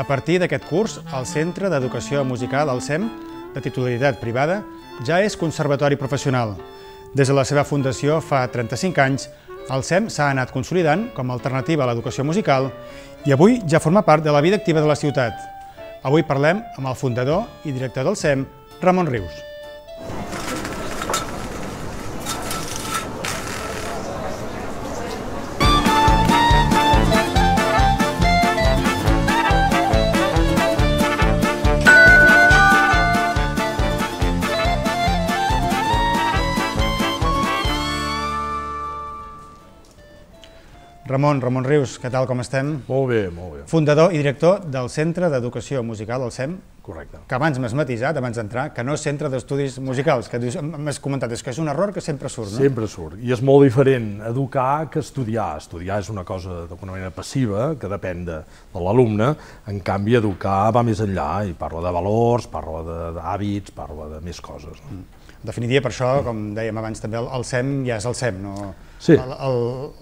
A partir d'aquest curs, el Centre d'Educació Musical, el SEM, de titularitat privada, ja és conservatori professional. Des de la seva fundació fa 35 anys, el SEM s'ha anat consolidant com a alternativa a l'educació musical i avui ja forma part de la vida activa de la ciutat. Avui parlem amb el fundador i director del SEM, Ramon Rius. Ramon, Ramon Rius, què tal, com estem? Molt bé, molt bé. Fundador i director del Centre d'Educació Musical, el SEM. Correcte. Que abans m'has matisat, abans d'entrar, que no és Centre d'Estudis Musicals, que m'has comentat, és que és un error que sempre surt, no? Sempre surt, i és molt diferent educar que estudiar. Estudiar és una cosa d'alguna manera passiva, que depèn de, de l'alumne, en canvi educar va més enllà i parla de valors, parla d'hàbits, parla de més coses. No? Mm. En definitiva, per això, com dèiem abans també, el SEM ja és el SEM, no? Sí.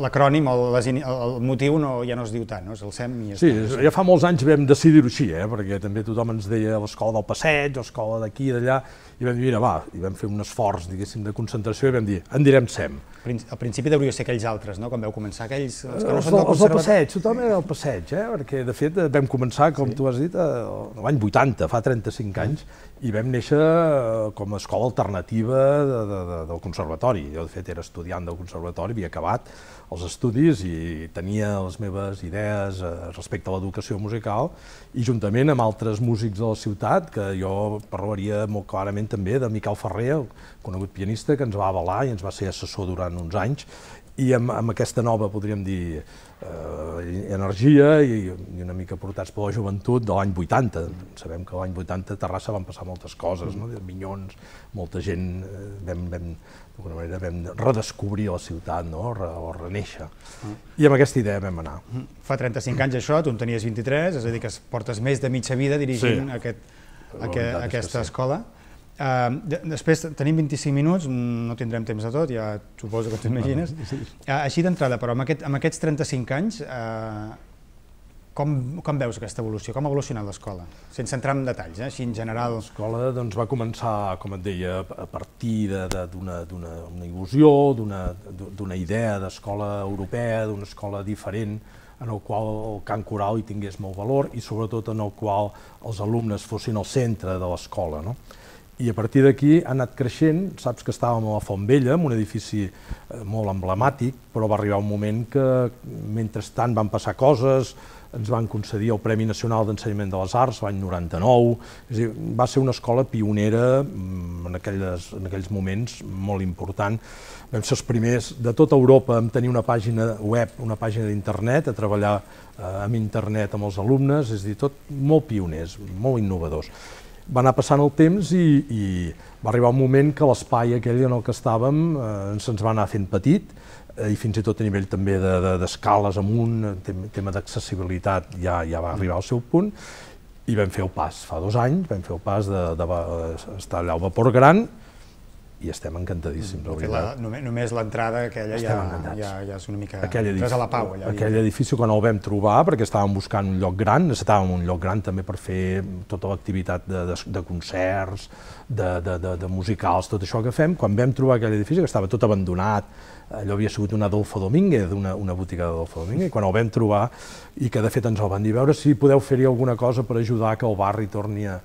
L'acrònim, el, el, el motiu no, ja no es diu tant, no? és el SEM i Sí, està. ja fa molts anys vam decidir-ho així, eh? perquè també tothom ens deia l'escola del passeig, l'escola d'aquí i d'allà, i vam dir, mira, va, i vam fer un esforç, diguéssim, de concentració i vam dir, en direm SEM. Al principi deuria ser aquells altres, no? Quan vau començar aquells... Els, que no eh, són del, els el passeig, tothom era del passeig, eh? perquè de fet vam començar, com sí. tu has dit, eh, l'any 80, fa 35 ah. anys, mm i vam néixer eh, com a escola alternativa de, de, de, del conservatori. Jo, de fet, era estudiant del conservatori, havia acabat els estudis i tenia les meves idees eh, respecte a l'educació musical i juntament amb altres músics de la ciutat, que jo parlaria molt clarament també de Miquel Ferrer, el conegut pianista que ens va avalar i ens va ser assessor durant uns anys i amb, amb aquesta nova, podríem dir, eh, energia i, i una mica portats per la joventut de l'any 80. Sabem que l'any 80 a Terrassa van passar moltes coses, no? minyons, molta gent, eh, vam, vam d'alguna manera vam redescobrir la ciutat, no? Re, o reneixer. Mm. I amb aquesta idea vam anar. Mm-hmm. Fa 35 anys això, tu en tenies 23, és a dir que portes més de mitja vida dirigint sí. aquest, aquest aquesta sí. escola. Ehm, després tenim 25 minuts, mm, no tindrem temps de tot, ja suposo que t'imagines. imagines. Bueno, sí. Eh, així d'entrada, però amb, aquest, amb aquests 35 anys, eh, com, com veus aquesta evolució? Com ha evolucionat l'escola? Sense entrar en detalls, eh? així en general... L'escola doncs, va començar, com et deia, a partir d'una il·lusió, d'una idea d'escola europea, d'una escola diferent, en el qual el cant coral hi tingués molt valor i sobretot en el qual els alumnes fossin el centre de l'escola. No? I a partir d'aquí ha anat creixent, saps que estàvem a la Font Vella, en un edifici eh, molt emblemàtic, però va arribar un moment que mentrestant van passar coses, ens van concedir el Premi Nacional d'Ensenyament de les Arts l'any 99, és a dir, va ser una escola pionera mm, en, aquelles, en aquells moments molt important. Vam ser els primers de tota Europa en tenir una pàgina web, una pàgina d'internet, a treballar eh, amb internet amb els alumnes, és a dir, tot molt pioners, molt innovadors va anar passant el temps i, i va arribar un moment que l'espai aquell en el que estàvem eh, se'ns va anar fent petit eh, i fins i tot a nivell també d'escales de, de, amunt, tem, tema d'accessibilitat ja, ja va arribar al seu punt i vam fer el pas, fa dos anys, vam fer el pas d'estar de, de, allà al vapor gran i estem encantadíssims, la veritat. La, només, només l'entrada aquella ja, ja, ja és una mica... Aquell edifici, a la pau, allà, aquell edifici quan el vam trobar, perquè estàvem buscant un lloc gran, necessitàvem un lloc gran també per fer tota l'activitat de, de, de concerts, de, de, de, de musicals, tot això que fem, quan vam trobar aquell edifici que estava tot abandonat, allò havia sigut un Adolfo Domínguez, una, una botiga d'Adolfo Domínguez, quan el vam trobar i que de fet ens el van dir, veure si podeu fer-hi alguna cosa per ajudar que el barri torni a,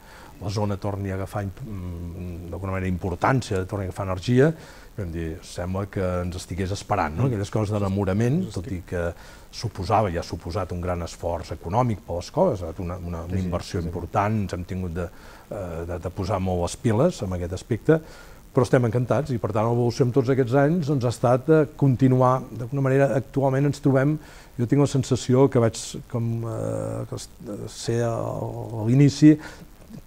la zona torni a agafar mm, d'alguna manera importància, torni a agafar energia, vam dir, sembla que ens estigués esperant, no? aquelles coses d'enamorament, tot i que suposava, ja ha suposat un gran esforç econòmic per les coses, ha una, una, una inversió important, ens hem tingut de, eh, de, de posar molt les piles en aquest aspecte, però estem encantats i per tant l'evolució en tots aquests anys doncs, ha estat de eh, continuar, d'alguna manera actualment ens trobem, jo tinc la sensació que vaig com eh, ser a l'inici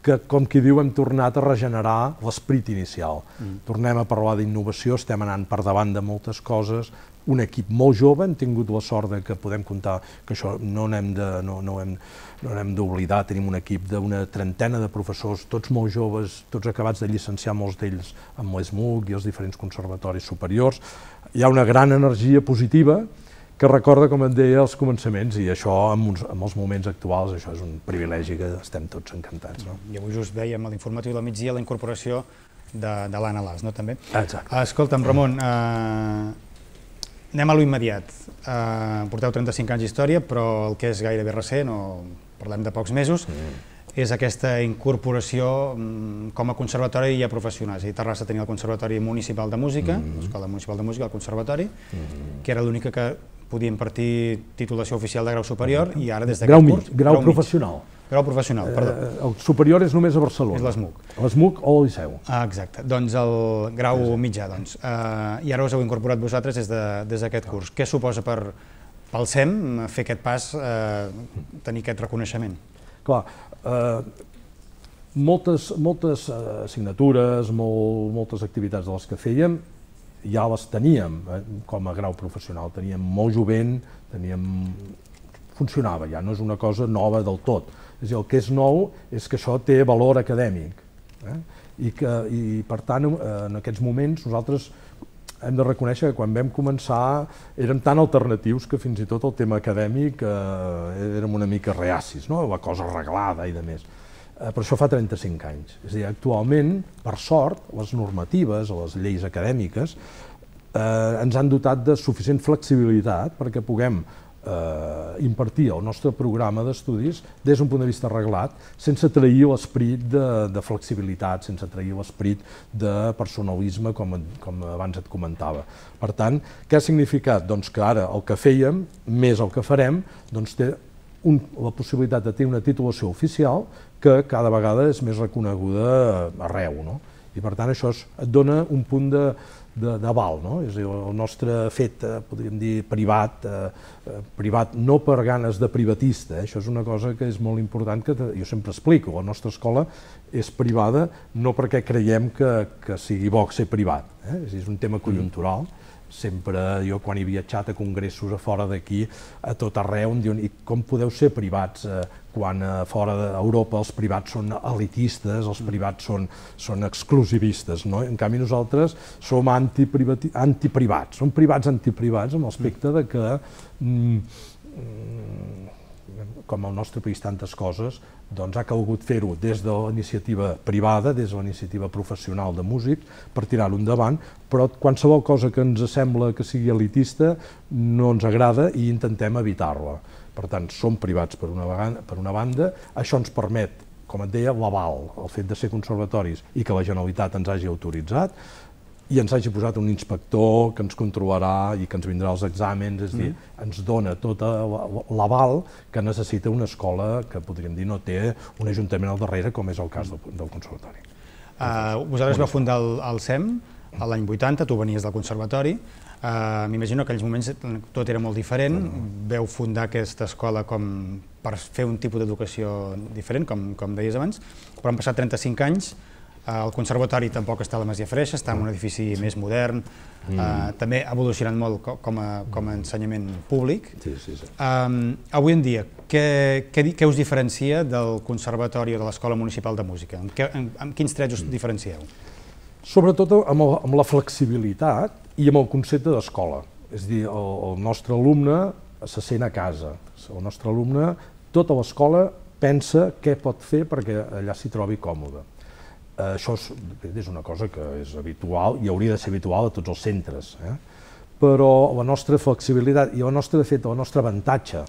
que, com qui diu, hem tornat a regenerar l'esperit inicial. Mm. Tornem a parlar d'innovació, estem anant per davant de moltes coses, un equip molt jove, hem tingut la sort de que podem comptar que això no n'hem de, no, no hem, no n'hem d'oblidar, tenim un equip d'una trentena de professors, tots molt joves, tots acabats de llicenciar molts d'ells amb l'ESMUC i els diferents conservatoris superiors. Hi ha una gran energia positiva, que recorda, com et deia, els començaments i això, en, uns, en els moments actuals, això és un privilegi que estem tots encantats. No? I avui just dèiem a l'informatiu del migdia la incorporació de, de l'Anna Las, no, també? Exacte. Ah, escolta'm, Ramon, eh, anem a lo immediat. Eh, porteu 35 anys d'història, però el que és gairebé recent, o parlem de pocs mesos, mm. és aquesta incorporació mm, com a conservatori ja a És I dir, Terrassa tenia el Conservatori Municipal de Música, mm. l'Escola Municipal de Música, el Conservatori, mm. que era l'única que podien partir titulació oficial de grau superior i ara des d'aquest grau curs... Grau, grau professional. Mig. Grau professional, perdó. Eh, el superior és només a Barcelona. És l'ESMUC. L'ESMUC o el Liceu. Ah, exacte, doncs el grau Exacte. mitjà, doncs. Eh, I ara us heu incorporat vosaltres des d'aquest de, des curs. Què suposa per, pel SEM fer aquest pas, eh, tenir aquest reconeixement? Clar, eh, moltes, moltes eh, assignatures, molt, moltes activitats de les que fèiem ja les teníem eh, com a grau professional, teníem molt jovent, teníem... funcionava ja, no és una cosa nova del tot. És dir, el que és nou és que això té valor acadèmic. Eh? I, que, I per tant, eh, en aquests moments nosaltres hem de reconèixer que quan vam començar érem tan alternatius que fins i tot el tema acadèmic eh, érem una mica reacis, no? la cosa arreglada i de més. Eh, però això fa 35 anys. És a dir, actualment, per sort, les normatives o les lleis acadèmiques eh, ens han dotat de suficient flexibilitat perquè puguem eh, impartir el nostre programa d'estudis des d'un punt de vista reglat, sense trair l'esperit de, de flexibilitat, sense trair l'esperit de personalisme, com, com abans et comentava. Per tant, què ha significat? Doncs que ara el que fèiem, més el que farem, doncs té un, la possibilitat de tenir una titulació oficial que cada vegada és més reconeguda arreu. No? I per tant això es, et dona un punt de, de, de val, no? és a dir, el nostre fet, eh, podríem dir, privat, eh, eh, privat no per ganes de privatista, eh? això és una cosa que és molt important, que jo sempre explico, la nostra escola és privada no perquè creiem que, que sigui bo ser privat, eh? és, dir, és un tema mm. conjuntural, mm sempre jo quan he viatjat a congressos a fora d'aquí, a tot arreu, em diuen, i com podeu ser privats eh, quan a eh, fora d'Europa els privats són elitistes, els mm. privats són, són exclusivistes, no? En canvi nosaltres som antiprivats, som privats antiprivats amb l'aspecte de que mm, mm, com al nostre país tantes coses, doncs ha calgut fer-ho des de l'iniciativa privada, des de l'iniciativa professional de músics, per tirar-ho endavant, però qualsevol cosa que ens sembla que sigui elitista no ens agrada i intentem evitar-la. Per tant, som privats per una, vegada, per una banda, això ens permet, com et deia, l'aval, el fet de ser conservatoris i que la Generalitat ens hagi autoritzat, i ens hagi posat un inspector que ens controlarà i que ens vindrà als exàmens, és a dir, mm-hmm. ens dona tot l'aval que necessita una escola que, podríem dir, no té un ajuntament al darrere, com és el cas del, del conservatori. Uh, vosaltres vau fundar el, el SEM l'any 80, tu venies del conservatori, Uh, M'imagino que en aquells moments tot era molt diferent, mm-hmm. veu fundar aquesta escola com per fer un tipus d'educació diferent, com, com deies abans, però han passat 35 anys, Eh, el conservatori tampoc està a la Masia Freixa, està en un edifici més modern, eh, mm. també ha evolucionat molt com a, com a ensenyament públic. Sí, sí, sí. avui en dia, què, què, què us diferencia del conservatori o de l'Escola Municipal de Música? Amb, quins trets us mm. diferencieu? Sobretot amb, amb la flexibilitat i amb el concepte d'escola. És a dir, el, el nostre alumne se sent a casa. El nostre alumne, tota l'escola pensa què pot fer perquè allà s'hi trobi còmode Eh, això és, és una cosa que és habitual i hauria de ser habitual a tots els centres. Eh? Però la nostra flexibilitat i la nostra, de fet, el nostre avantatge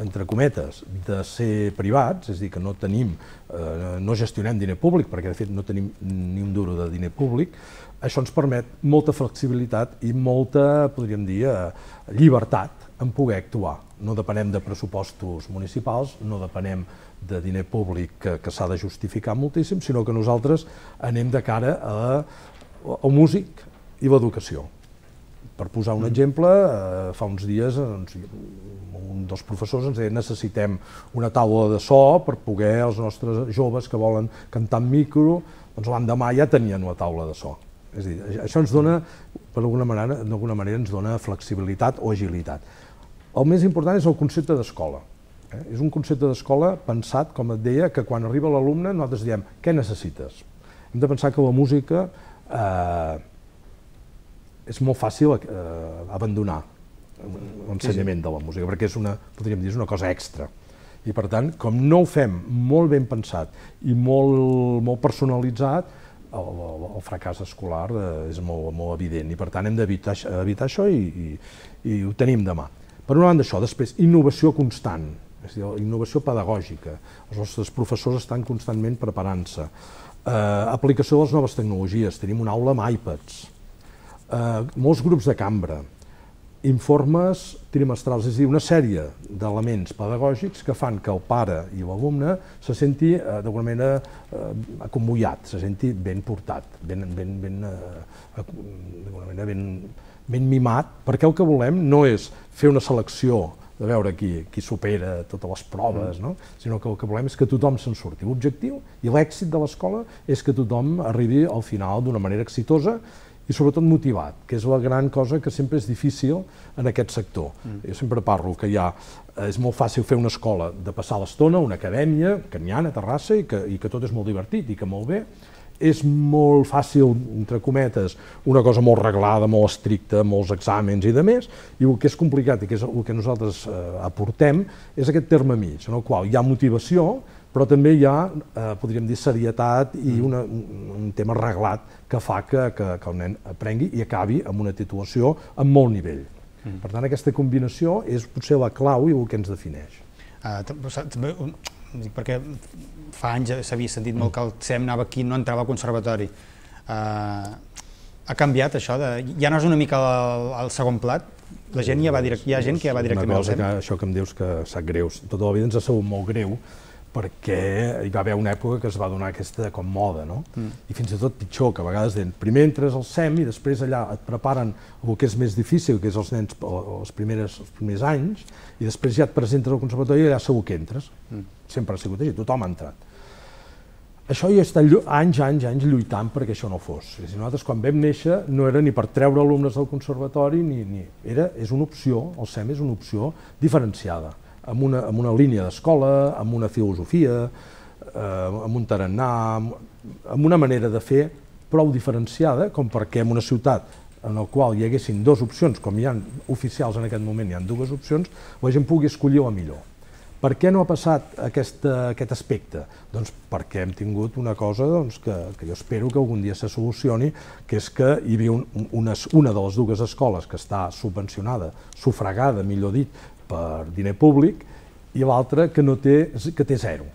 entre cometes, de ser privats, és a dir, que no tenim, eh, no gestionem diner públic, perquè de fet no tenim ni un duro de diner públic, això ens permet molta flexibilitat i molta, podríem dir, eh, llibertat en poder actuar. No depenem de pressupostos municipals, no depenem de diner públic que, que s'ha de justificar moltíssim, sinó que nosaltres anem de cara a, al músic i l'educació. Per posar un mm. exemple, eh, fa uns dies doncs, un dels professors ens deia necessitem una taula de so per poder els nostres joves que volen cantar en micro, doncs l'endemà ja tenien una taula de so. És a dir, això ens dona, per alguna manera, d'alguna manera ens dona flexibilitat o agilitat. El més important és el concepte d'escola. Eh? És un concepte d'escola pensat, com et deia, que quan arriba l'alumne nosaltres diem què necessites. Hem de pensar que la música eh, és molt fàcil eh, abandonar l'ensenyament de la música, perquè és una, podríem dir, és una cosa extra. I per tant, com no ho fem molt ben pensat i molt, molt personalitzat, el, el, el fracàs escolar eh, és molt, molt evident i per tant hem d'evitar evitar això i, i, i ho tenim de per una banda això, després, innovació constant, és a dir, innovació pedagògica. Els nostres professors estan constantment preparant-se. Eh, aplicació de les noves tecnologies, tenim una aula amb iPads. Eh, molts grups de cambra, informes trimestrals, és a dir, una sèrie d'elements pedagògics que fan que el pare i l'alumne se senti eh, d'alguna manera eh, acomullat, se senti ben portat, ben, ben, ben, eh, manera ben ben mimat, perquè el que volem no és fer una selecció de veure qui, qui supera totes les proves, no? sinó que el que volem és que tothom se'n surti. L'objectiu i l'èxit de l'escola és que tothom arribi al final d'una manera exitosa i sobretot motivat, que és la gran cosa que sempre és difícil en aquest sector. Mm. Jo sempre parlo que ja eh, és molt fàcil fer una escola de passar l'estona, una acadèmia, que n'hi ha a Terrassa i que, i que tot és molt divertit i que molt bé, és molt fàcil, entre cometes, una cosa molt reglada, molt estricta, molts exàmens i de més, i el que és complicat i que és el que nosaltres eh, aportem és aquest terme mig, en el qual hi ha motivació, però també hi ha, eh, podríem dir, serietat i mm. una, un tema reglat que fa que, que, que el nen aprengui i acabi amb una titulació amb molt nivell. Mm. Per tant, aquesta combinació és potser la clau i el que ens defineix. Uh, també, un, dic, perquè fa anys s'havia sentit molt mm. que el CEM anava aquí no entrava al conservatori. Eh, ha canviat això? De, ja no és una mica el, el segon plat? La gent ja va direct, hi ha gent que ja va directament al SEM? Que, això que em dius que sap greu. Tota la vida ens ha sabut molt greu perquè hi va haver una època que es va donar aquesta com moda, no? Mm. I fins i tot pitjor, que a vegades deien, primer entres al SEM i després allà et preparen el que és més difícil, que és els nens els, primers, els primers anys, i després ja et presentes al conservatori i allà segur que entres. Mm. Sempre ha sigut així, tothom ha entrat. Això hi ha estat anys, anys, anys lluitant perquè això no fos. És dir, nosaltres quan vam néixer no era ni per treure alumnes del conservatori, ni, ni era, és una opció, el SEM és una opció diferenciada amb una, amb una línia d'escola, amb una filosofia, eh, amb un tarannà, amb, amb una manera de fer prou diferenciada com perquè en una ciutat en el qual hi haguessin dues opcions, com hi ha oficials en aquest moment, hi ha dues opcions, la gent pugui escollir la millor. Per què no ha passat aquesta, aquest aspecte? Doncs perquè hem tingut una cosa doncs, que, que jo espero que algun dia se solucioni, que és que hi havia un, unes, una de les dues escoles que està subvencionada, sufragada, millor dit, per diner públic i l'altre que, no té, que té zero.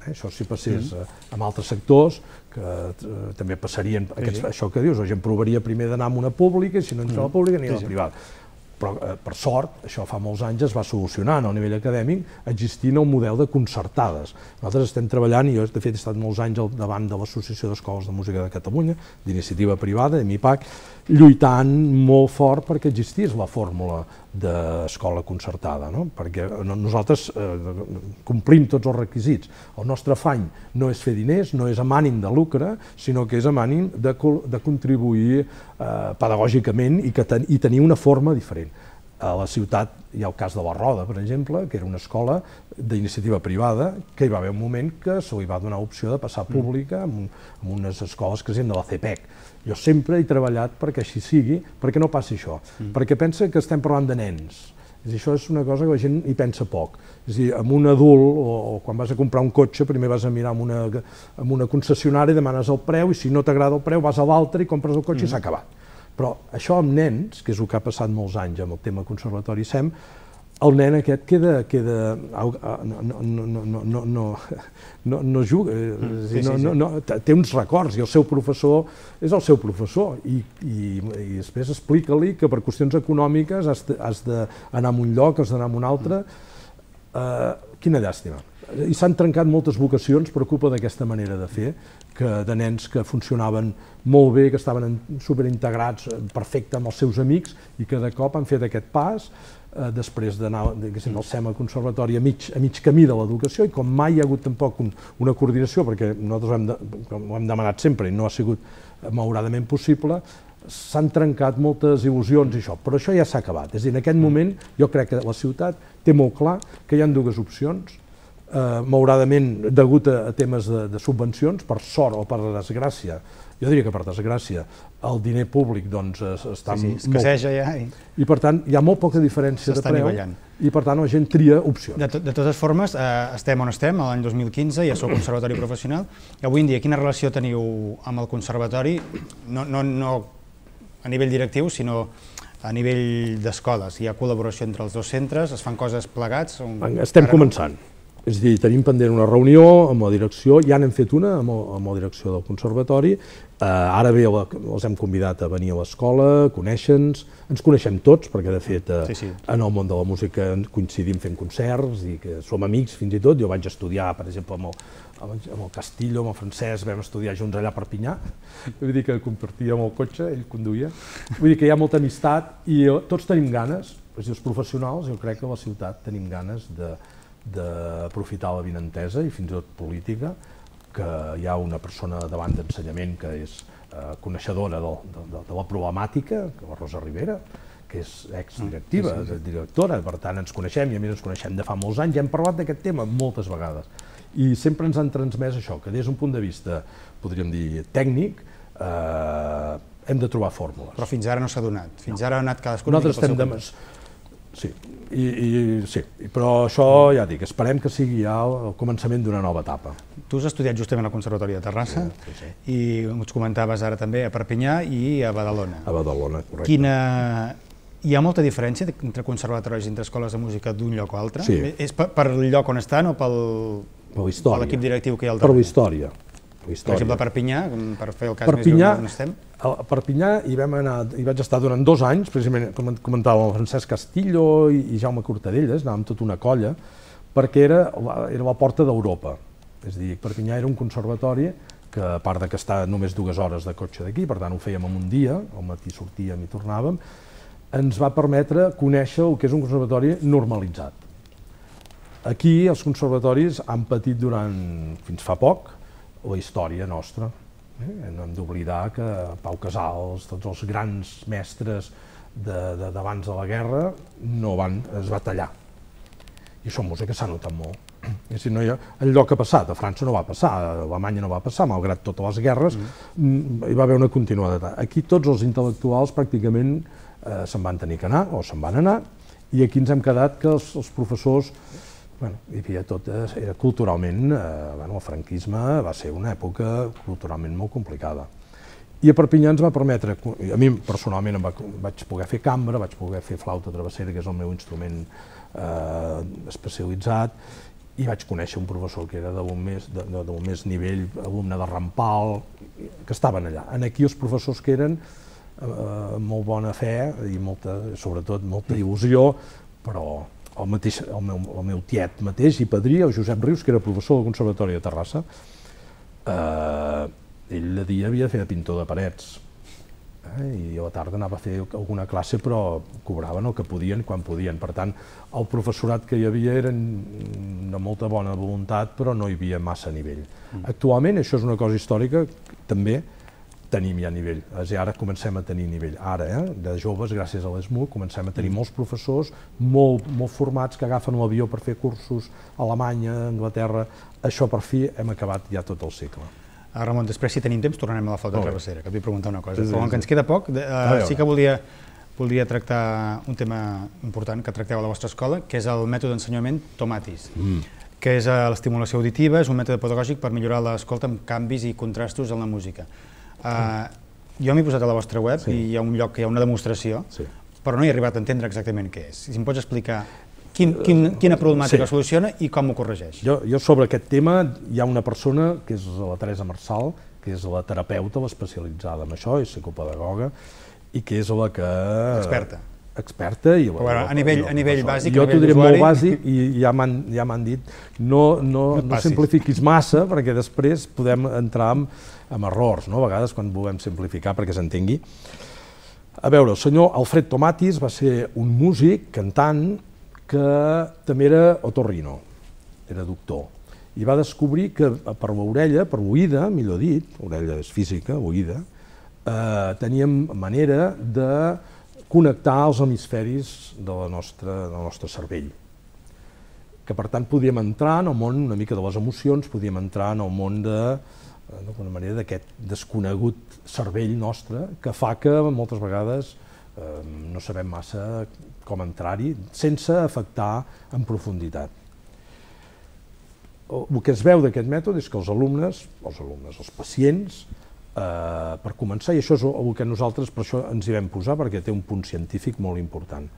Eh? Això si passés mm. eh, altres sectors, que eh, també passarien aquests, sí. això que dius, la gent provaria primer d'anar amb una pública i si no entra mm. la pública ni sí, a la privada. Però, eh, per sort, això fa molts anys es va solucionar no? a nivell acadèmic existint el model de concertades. Nosaltres estem treballant, i jo de fet he estat molts anys al davant de l'Associació d'Escoles de Música de Catalunya, d'iniciativa privada, de MIPAC, lluitant molt fort perquè existís la fórmula d'escola concertada, no? perquè nosaltres eh, complim tots els requisits. El nostre afany no és fer diners, no és amb ànim de lucre, sinó que és amb ànim de, de contribuir eh, pedagògicament i, que ten, i tenir una forma diferent. A la ciutat hi ha el cas de la Roda, per exemple, que era una escola d'iniciativa privada, que hi va haver un moment que se li va donar opció de passar mm. pública amb, amb unes escoles que es de la CPEC. E jo sempre he treballat perquè així sigui, perquè no passi això, mm. perquè pensa que estem parlant de nens. És dir, això és una cosa que la gent hi pensa poc. És dir, amb un adult, o, o quan vas a comprar un cotxe, primer vas a mirar amb una, amb una concessionària, demanes el preu, i si no t'agrada el preu vas a l'altre i compres el cotxe mm. i s'ha acabat però això amb nens, que és el que ha passat molts anys amb el tema conservatori SEM, el nen aquest queda, queda no, no, no, no, no, no, no juga, mm, sí, no, no, no, té uns records i el seu professor és el seu professor i, i, i després explica-li que per qüestions econòmiques has d'anar a un lloc, has d'anar a un altre, mm. eh, Quina llàstima. I s'han trencat moltes vocacions per culpa d'aquesta manera de fer, que de nens que funcionaven molt bé, que estaven superintegrats eh, perfecte amb els seus amics i que de cop han fet aquest pas eh, després d'anar al SEMA Conservatori a mig, a mig camí de l'educació i com mai hi ha hagut tampoc un, una coordinació, perquè nosaltres ho hem, de, ho hem demanat sempre i no ha sigut mauradament possible, s'han trencat moltes il·lusions i això, però això ja s'ha acabat. És a dir, en aquest moment jo crec que la ciutat té molt clar que hi han dues opcions, eh, malauradament degut a, temes de, de subvencions, per sort o per desgràcia, jo diria que per desgràcia, el diner públic doncs, està sí, sí, molt... ja. I... I per tant, hi ha molt poca diferència de preu nivellant. i per tant la gent tria opcions. De, to de totes formes, eh, estem on estem, l'any 2015, ja sou conservatori professional, i avui en dia quina relació teniu amb el conservatori, no, no, no a nivell directiu, sinó a nivell d'escoles. Hi ha col·laboració entre els dos centres, es fan coses plegats? On... Estem ara... començant. És a dir, tenim pendent una reunió amb la direcció, ja n'hem fet una amb, amb la direcció del conservatori, eh, ara bé els hem convidat a venir a l'escola, coneixen-nos, ens coneixem tots, perquè de fet eh, sí, sí. en el món de la música coincidim fent concerts i que som amics fins i tot, jo vaig estudiar, per exemple, amb el, amb el Castillo, amb el Francesc, vam estudiar junts allà a Perpinyà, vull dir que compartíem el cotxe, ell conduïa, vull dir que hi ha molta amistat i eh, tots tenim ganes, dir, els professionals, jo crec que a la ciutat tenim ganes d'aprofitar la vinentesa i fins i tot política, que hi ha una persona davant d'ensenyament que és eh, coneixedora de, de, de la problemàtica, que la Rosa Rivera, que és exdirectiva, ah, sí, sí, sí. directora, per tant ens coneixem i a més ens coneixem de fa molts anys i hem parlat d'aquest tema moltes vegades i sempre ens han transmès això, que des d'un punt de vista, podríem dir, tècnic, eh, hem de trobar fórmules. Però fins ara no s'ha donat, fins no. ara ha anat cadascú... Nosaltres estem de... Més... Sí, I, i, sí, però això ja dic, esperem que sigui ja el començament d'una nova etapa. Tu has estudiat justament al Conservatori de Terrassa sí, sí, sí. i ens comentaves ara també a Perpinyà i a Badalona. A Badalona, correcte. Quina, hi ha molta diferència entre conservatoris i entre escoles de música d'un lloc o altre? Sí. És per, per lloc on estan o pel, per la història. l'equip directiu que hi ha al darrere. Per la història. història. Per exemple, a Perpinyà, per fer el cas Perpinyà, més lluny on estem. A Perpinyà hi, vam anar, hi vaig estar durant dos anys, precisament com comentava el Francesc Castillo i, i Jaume Cortadelles, anàvem tota una colla, perquè era, era la porta d'Europa. És a dir, Perpinyà era un conservatori que a part de que està només dues hores de cotxe d'aquí, per tant ho fèiem en un dia, al matí sortíem i tornàvem, ens va permetre conèixer el que és un conservatori normalitzat Aquí els conservatoris han patit durant, fins fa poc, la història nostra. Eh? No hem d'oblidar que Pau Casals, tots els grans mestres d'abans de, de, de la guerra, no van, es va tallar. I això és música s'ha notat molt. I si no, lloc que ha passat, a França no va passar, a Alemanya no va passar, malgrat totes les guerres, mm. mm. hi va haver una continuïtat. Aquí tots els intel·lectuals pràcticament eh, se'n van tenir que anar, o se'n van anar, i aquí ens hem quedat que els, els professors bueno, hi havia tot, eh, era culturalment, eh, bueno, el franquisme va ser una època culturalment molt complicada. I a Perpinyà ens va permetre, a mi personalment em va, vaig poder fer cambra, vaig poder fer flauta travessera, que és el meu instrument eh, especialitzat, i vaig conèixer un professor que era d'un més, de, de més nivell, alumne de Rampal, que estaven allà. En aquí els professors que eren eh, molt bona fe i molta, sobretot molta il·lusió, però el, mateix, el, meu, el meu tiet mateix i padrí, el Josep Rius, que era professor del Conservatori de Terrassa, eh, ell de dia havia de fer de pintor de parets, eh? i a la tarda anava a fer alguna classe però cobraven el que podien quan podien. Per tant, el professorat que hi havia era de molta bona voluntat però no hi havia massa nivell. Mm. Actualment, això és una cosa històrica també, tenim ja nivell. És dir, ara comencem a tenir nivell, ara, eh? de joves, gràcies a l'ESMU, comencem a tenir mm. molts professors molt, molt formats que agafen un avió per fer cursos a Alemanya, a Anglaterra, això per fi hem acabat ja tot el cicle. Ah, Ramon, després, si tenim temps, tornarem a la de travessera, que et vull preguntar una cosa. Sí, sí, sí. Com que ens queda poc, ah, eh, sí que volia, volia tractar un tema important que tracteu a la vostra escola, que és el mètode d'ensenyament Tomatis, mm. que és eh, l'estimulació auditiva, és un mètode pedagògic per millorar l'escolta amb canvis i contrastos en la música. Uh, jo m'he posat a la vostra web sí. i hi ha un lloc que hi ha una demostració, sí. però no he arribat a entendre exactament què és. Si em pots explicar quin, quin, eh, quina problemàtica sí. soluciona i com ho corregeix. Jo, jo sobre aquest tema hi ha una persona, que és la Teresa Marçal, que és la terapeuta, l'especialitzada en això, és psicopedagoga, i que és la que... Experta. Experta. I bueno, a nivell, a nivell bàsic, jo t'ho diré molt bàsic i ja m'han ja dit, no, no, no, no simplifiquis massa, perquè després podem entrar en amb errors, no? a vegades quan volem simplificar perquè s'entengui. A veure, el senyor Alfred Tomatis va ser un músic, cantant, que també era otorrino, era doctor, i va descobrir que eh, per l'orella, per l'oïda, millor dit, orella és física, oïda, eh, teníem manera de connectar els hemisferis de la nostra, del nostre cervell que per tant podíem entrar en el món una mica de les emocions, podíem entrar en el món de d'alguna manera, d'aquest desconegut cervell nostre que fa que moltes vegades eh, no sabem massa com entrar-hi sense afectar en profunditat. El que es veu d'aquest mètode és que els alumnes, els alumnes, els pacients, eh, per començar, i això és el que nosaltres per això ens hi vam posar perquè té un punt científic molt important,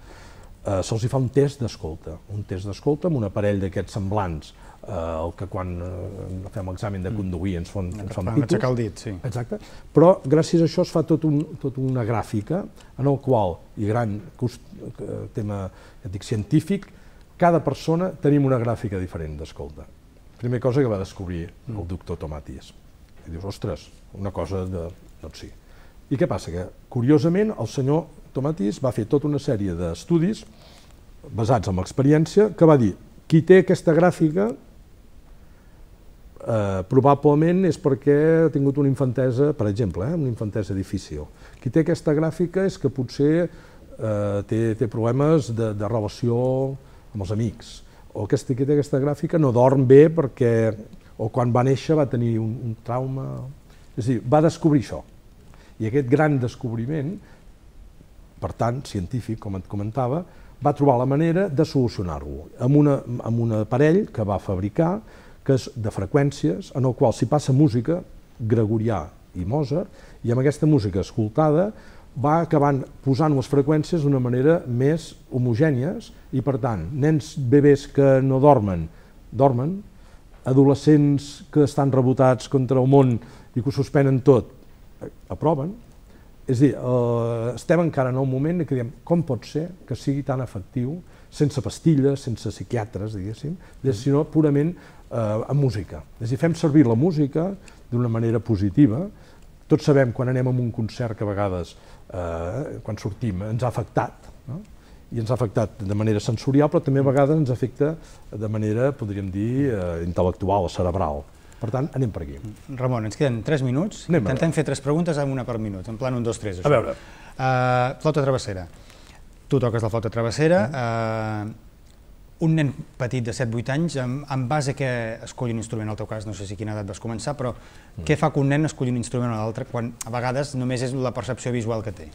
eh, se'ls fa un test d'escolta, un test d'escolta amb un aparell d'aquests semblants Eh, el que quan eh, fem l'examen de mm. conduir ens fan, ens fan pitos. Aixecar el dit, sí. Exacte. Però gràcies a això es fa tot, un, tot una gràfica en el qual, i gran cost, eh, tema ja dic, científic, cada persona tenim una gràfica diferent d'escolta. Primera cosa que va descobrir mm. el doctor Tomatis. I dius, ostres, una cosa de... no doncs sí. I què passa? Que, curiosament, el senyor Tomatis va fer tota una sèrie d'estudis basats en l'experiència que va dir, qui té aquesta gràfica Eh, probablement és perquè ha tingut una infantesa, per exemple, eh, una infantesa difícil. Qui té aquesta gràfica és que potser eh, té, té problemes de, de relació amb els amics, o aquesta, qui té aquesta gràfica no dorm bé perquè o quan va néixer va tenir un, un trauma... És a dir, va descobrir això. I aquest gran descobriment, per tant, científic, com et comentava, va trobar la manera de solucionar-ho amb, una, amb un aparell que va fabricar que és de freqüències, en el qual s'hi passa música, Gregorià i Mozart, i amb aquesta música escoltada va acabant posant les freqüències d'una manera més homogènies i, per tant, nens bebès que no dormen, dormen, adolescents que estan rebotats contra el món i que ho suspenen tot, aproven. És dir, eh, estem encara en un moment en què diem com pot ser que sigui tan efectiu, sense pastilles, sense psiquiatres, diguéssim, mm-hmm. sinó purament eh, amb música. És a dir, fem servir la música d'una manera positiva. Tots sabem quan anem a un concert que a vegades, eh, quan sortim, ens ha afectat, no? i ens ha afectat de manera sensorial, però també a vegades ens afecta de manera, podríem dir, eh, intel·lectual, cerebral. Per tant, anem per aquí. Ramon, ens queden 3 minuts. Anem Intentem fer tres preguntes amb una per minut, en plan un, 2, 3. Això. A veure. Uh, flauta travessera. Tu toques la flauta travessera. Mm. Eh? Uh, un nen petit de 7-8 anys, en, base a què escolli un instrument, al teu cas, no sé si quina edat vas començar, però mm. què fa que un nen escolli un instrument o l'altre, quan a vegades només és la percepció visual que té?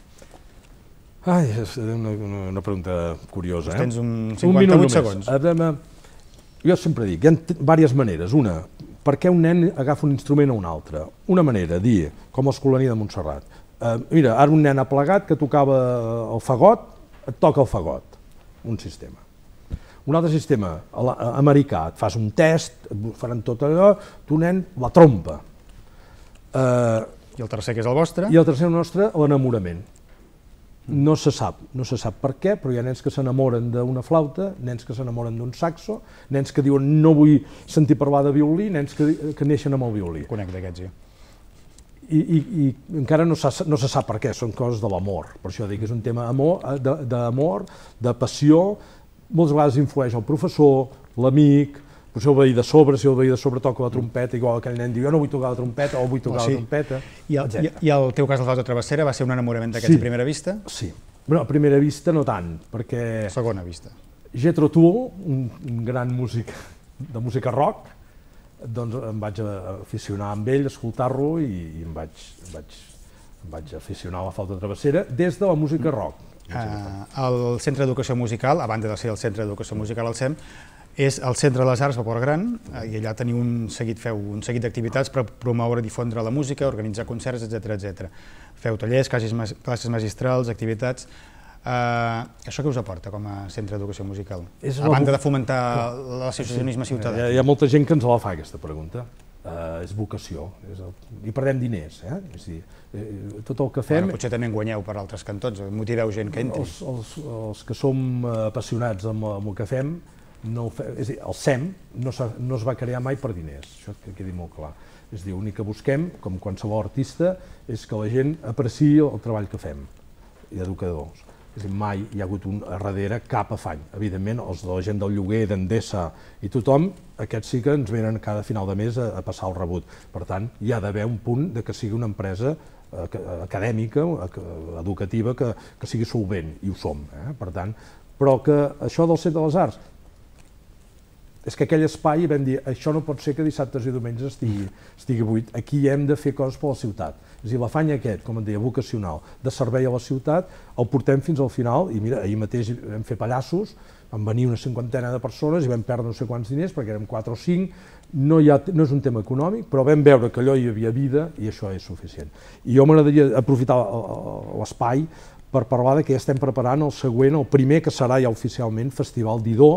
Ai, és una, una pregunta curiosa. eh? Tens un 58 un segons. jo sempre dic, hi ha diverses maneres. Una, per què un nen agafa un instrument o un altre? Una manera, dir, com l'Escolania de Montserrat, eh, mira, ara un nen aplegat que tocava el fagot, et toca el fagot, un sistema un altre sistema americà, et fas un test, et faran tot allò, tu nen, la trompa. Eh, I el tercer, que és el vostre? I el tercer el nostre, l'enamorament. No se sap, no se sap per què, però hi ha nens que s'enamoren d'una flauta, nens que s'enamoren d'un saxo, nens que diuen no vull sentir parlar de violí, nens que, que neixen amb el violí. Conec d'aquests, ja. I, i, i encara no, no se sap per què, són coses de l'amor. Per això dic que és un tema eh, d'amor, de, de, de passió, moltes vegades influeix el professor, l'amic, el seu veí de sobre, si el veí de sobre toca la trompeta, igual aquell nen diu jo no vull tocar la trompeta o vull tocar oh, sí. la trompeta. I el, i, I el teu cas de travessera va ser un enamorament d'aquests sí. a primera vista? Sí. Bueno, a primera vista no tant, perquè... A segona vista. Getro Tull, un, un gran músic de música rock, doncs em vaig aficionar amb ell, escoltar-lo i, i em, vaig, em, vaig, em vaig aficionar a la de travessera des de la música rock Eh, el Centre d'Educació Musical, a banda de ser el Centre d'Educació Musical al SEM, és el Centre de les Arts de Port Gran eh, i allà teniu un seguit, feu un seguit d'activitats per promoure i difondre la música, organitzar concerts, etc etc. Feu tallers, classes magistrals, activitats... Uh, això què us aporta com a centre d'educació musical? És a banda de fomentar l'associacionisme ciutadà. Hi ha, hi ha molta gent que ens la fa aquesta pregunta. Uh, és vocació, és el... i perdem diners. Eh? És dir, Eh, tot el que fem... Bueno, potser també en guanyeu per altres cantons, eh, motiveu gent que entri. Els, els, els que som eh, apassionats amb, amb el que fem, no fe... és a dir, el SEM no, no es va crear mai per diners, això que quedi molt clar. És a dir, l'únic que busquem, com qualsevol artista, és que la gent apreciï el treball que fem, i educadors. És dir, mai hi ha hagut un a darrere cap afany. Evidentment, els de la gent del lloguer, d'Endesa i tothom, aquests sí que ens venen cada final de mes a, a passar el rebut. Per tant, hi ha d'haver un punt de que sigui una empresa acadèmica, educativa, que, que sigui solvent, i ho som. Eh? Per tant, però que això del Centre de les Arts, és que aquell espai vam dir, això no pot ser que dissabtes i diumenges estigui, estigui buit, aquí hem de fer coses per la ciutat. És a dir, l'afany aquest, com et deia, vocacional, de servei a la ciutat, el portem fins al final, i mira, ahir mateix vam fer pallassos, van venir una cinquantena de persones i vam perdre no sé quants diners perquè érem quatre o cinc, no, hi ha, no és un tema econòmic, però vam veure que allò hi havia vida i això és suficient. I jo m'agradaria aprofitar l'espai per parlar de que ja estem preparant el següent, el primer que serà ja oficialment Festival Didó,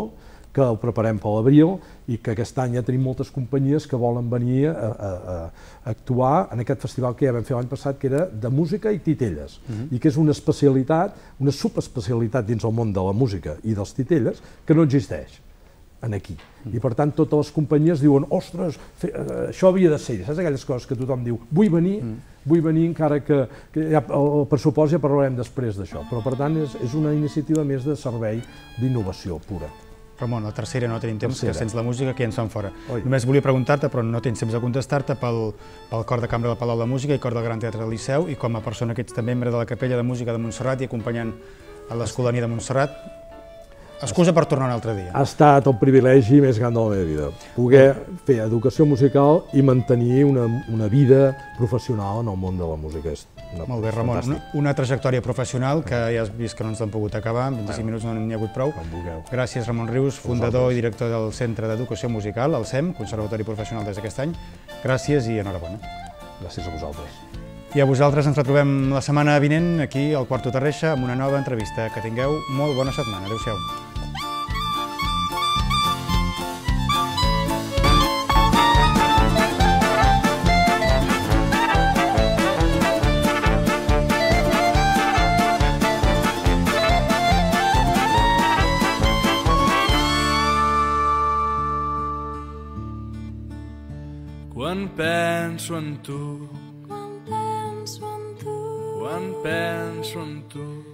que el preparem per l'abril i que aquest any ja tenim moltes companyies que volen venir a, a, a actuar en aquest festival que ja vam fer l'any passat, que era de música i titelles, uh mhm. -huh. i que és una especialitat, una subespecialitat dins el món de la música i dels titelles que no existeix en aquí. Mhm. I per tant totes les companyies diuen, ostres, fe, uh, això havia de ser, saps aquelles coses que tothom diu, vull venir, mm. vull venir encara que, que ja, el pressupost ja parlarem després d'això, però per tant és, és una iniciativa més de servei d'innovació pura. Ramon, la tercera no tenim temps, tercera. que sents la música que ja ens fan fora. Oi. Només volia preguntar-te, però no tens temps de contestar-te, pel, pel cor de cambra del Palau de la Música i cor del Gran Teatre del Liceu, i com a persona que ets també membre de la Capella de Música de Montserrat i acompanyant a l'Escolania de Montserrat, excusa per tornar un altre dia. Ha estat el privilegi més gran de la meva vida, poder fer educació musical i mantenir una, una vida professional en el món de la música. És no, Molt bé, Ramon. Una, una trajectòria professional que ja has vist que no ens l'han pogut acabar, en 25 minuts no n'hi ha hagut prou. Gràcies, Ramon Rius, fundador Vosaltres. i director del Centre d'Educació Musical, el SEM, Conservatori Professional des d'aquest any. Gràcies i enhorabona. Gràcies a vosaltres. I a vosaltres ens retrobem la setmana vinent aquí al Quarto Terreixa amb una nova entrevista. Que tingueu molt bona setmana. Adéu-siau. penso en tu, quan penso en tu, quan penso en tu.